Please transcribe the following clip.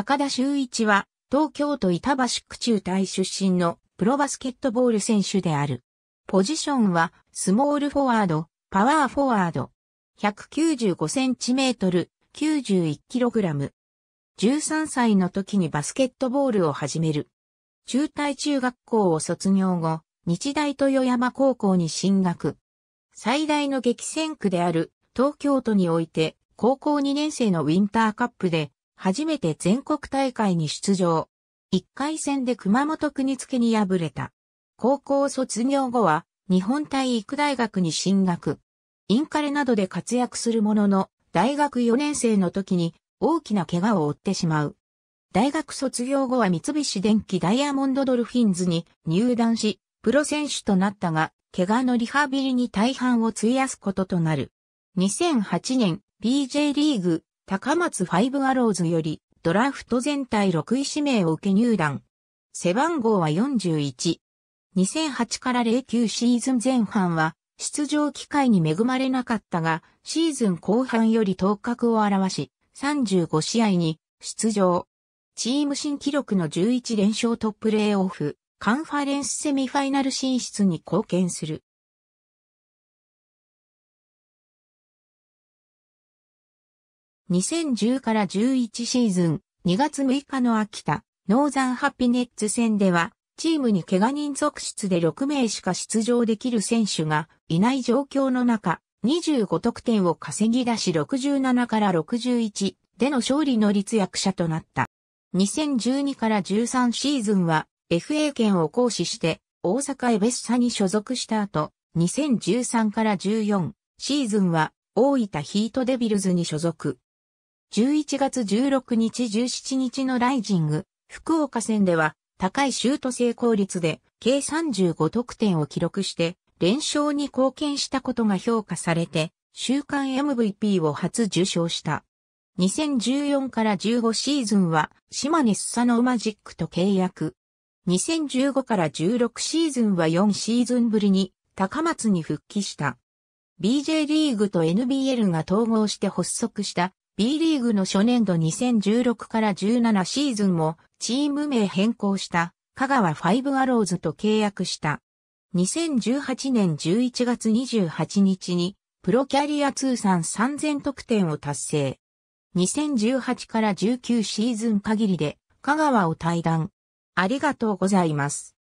高田修一は、東京都板橋区中隊出身のプロバスケットボール選手である。ポジションは、スモールフォワード、パワーフォワード。195センチメートル、91キログラム。13歳の時にバスケットボールを始める。中隊中学校を卒業後、日大豊山高校に進学。最大の激戦区である東京都において、高校2年生のウィンターカップで初めて全国大会に出場。一回戦で熊本国付に敗れた。高校卒業後は、日本体育大学に進学。インカレなどで活躍するものの、大学4年生の時に大きな怪我を負ってしまう。大学卒業後は三菱電機ダイヤモンドドルフィンズに入団し、プロ選手となったが、怪我のリハビリに大半を費やすこととなる。2008年 BJ リーグ高松ファイブアローズよりドラフト全体6位指名を受け入団。背番号は41。2008から09シーズン前半は出場機会に恵まれなかったが、シーズン後半より頭角を表し、35試合に出場。チーム新記録の11連勝トップレーオフ、カンファレンスセミファイナル進出に貢献する。2010から11シーズン、2月6日の秋田、ノーザンハッピネッツ戦では、チームに怪我人続出で6名しか出場できる選手がいない状況の中、25得点を稼ぎ出し67から61での勝利の立役者となった。2012から13シーズンは FA 権を行使して大阪エベッサに所属した後、2013から14シーズンは大分ヒートデビルズに所属。11月16日17日のライジング、福岡戦では高いシュート成功率で計35得点を記録して連勝に貢献したことが評価されて週間 MVP を初受賞した。2014から15シーズンは島根スサノーマジックと契約。2015から16シーズンは4シーズンぶりに高松に復帰した。BJ リーグと NBL が統合して発足した B リーグの初年度2016から17シーズンもチーム名変更した香川ファイブアローズと契約した。2018年11月28日にプロキャリア通算3000得点を達成。2018から19シーズン限りで香川を退団。ありがとうございます。